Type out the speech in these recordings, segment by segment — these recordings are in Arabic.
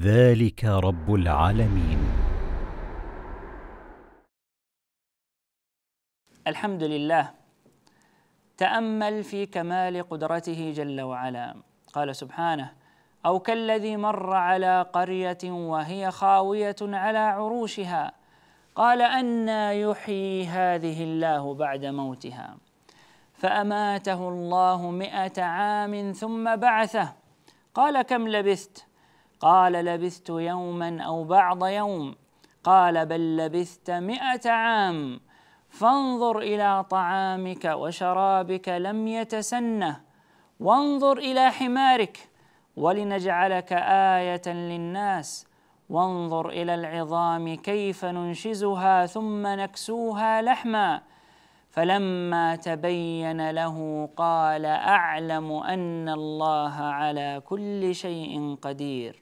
ذلك رب العالمين الحمد لله تامل في كمال قدرته جل وعلا قال سبحانه او كالذي مر على قريه وهي خاويه على عروشها قال أنا يحيي هذه الله بعد موتها فأماته الله مئة عام ثم بعثه قال كم لبثت قال لبثت يوما أو بعض يوم قال بل لبثت مئة عام فانظر إلى طعامك وشرابك لم يتسنه وانظر إلى حمارك ولنجعلك آية للناس وانظر إلى العظام كيف ننشزها ثم نكسوها لحما فلما تبين له قال أعلم أن الله على كل شيء قدير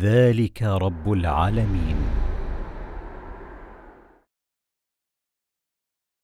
ذلك رب العالمين